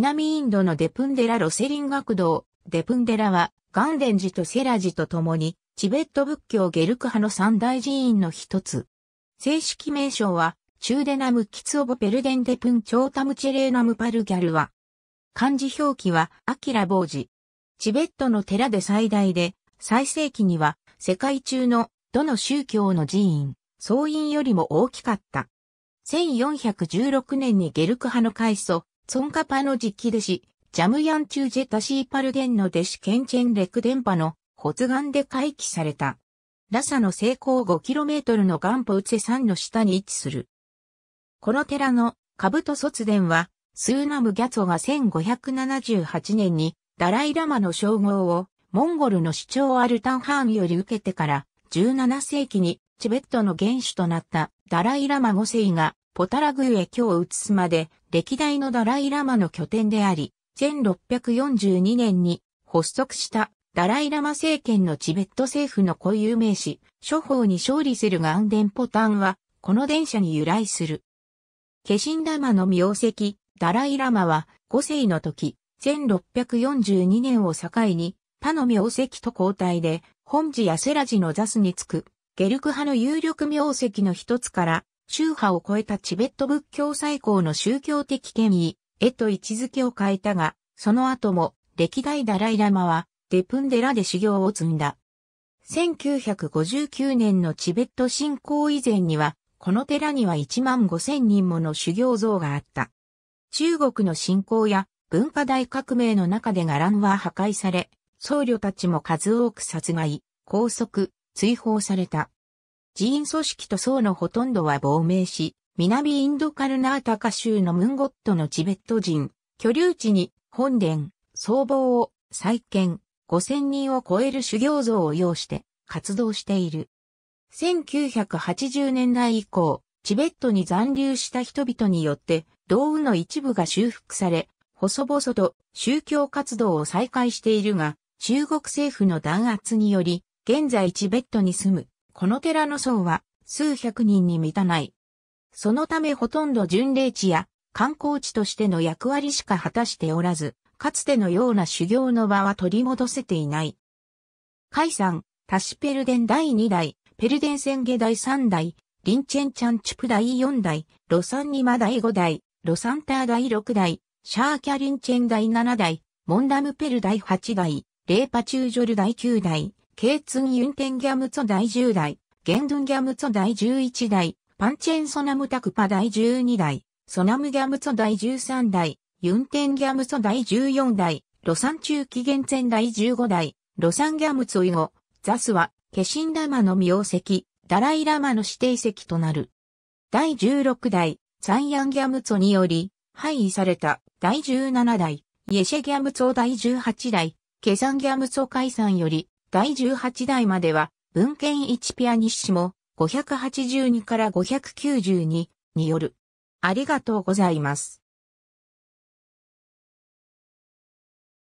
南インドのデプンデラロセリン学堂、デプンデラは、ガンデン寺とセラ寺と共に、チベット仏教ゲルク派の三大寺院の一つ。正式名称は、チューデナムキツオボペルデンデプンチョータムチェレーナムパルギャルワ。漢字表記は、アキラ坊ジ。チベットの寺で最大で、最盛期には、世界中の、どの宗教の寺院、総院よりも大きかった。1416年にゲルク派の開祖、ソンカパの実機弟子、ジャムヤンチュージェタシーパルゲンの弟子ケンチェンレク電波の発願で回帰された。ラサの成功 5km のガンポウェ山の下に位置する。この寺の兜卒伝は、スーナムギャツォが1578年にダライラマの称号をモンゴルの市長アルタンハーンより受けてから17世紀にチベットの元首となったダライラマ5世がポタラグへ今日移すまで、歴代のダライラマの拠点であり、1642年に発足したダライラマ政権のチベット政府の固有名詞、諸法に勝利するが安ンポタンは、この電車に由来する。化身玉マの名跡、ダライラマは5世の時、1642年を境に、他の名跡と交代で、本寺やセラジのザスにつく、ゲルク派の有力名跡の一つから、宗派を超えたチベット仏教最高の宗教的権威へと位置づけを変えたが、その後も歴代ダライラマはデプンデラで修行を積んだ。1959年のチベット侵攻以前には、この寺には1万5千人もの修行像があった。中国の侵攻や文化大革命の中で伽藍は破壊され、僧侶たちも数多く殺害、拘束、追放された。寺院組織と僧のほとんどは亡命し、南インドカルナータカ州のムンゴットのチベット人、居留地に本殿、僧帽を再建、5000人を超える修行像を要して活動している。1980年代以降、チベットに残留した人々によって道具の一部が修復され、細々と宗教活動を再開しているが、中国政府の弾圧により、現在チベットに住むこの寺の僧は数百人に満たない。そのためほとんど巡礼地や観光地としての役割しか果たしておらず、かつてのような修行の場は取り戻せていない。海山、タシペルデン第2代、ペルデンセンゲ第3代、リンチェンチャンチュプ第4代、ロサンニマ第5代、ロサンター第6代、シャーキャリンチェン第7代、モンダムペル第8代、レーパチュージョル第9代、ケーツンユンテンギャムツォ第10代、ゲンドゥンギャムツォ第11代、パンチェンソナムタクパ第12代、ソナムギャムツォ第13代、ユンテンギャムツォ第14代、ロサン中期元前第15代、ロサンギャムツォ以後、ザスは、ケシンラマの名跡、ダライラマの指定席となる。第16代、サンヤンギャムツォにより、廃位された、第17代、イエシェギャムツォ第18代、ケサンギャムツォ解散より、第18代までは、文献1ピアニッシモ582から592による。ありがとうございます。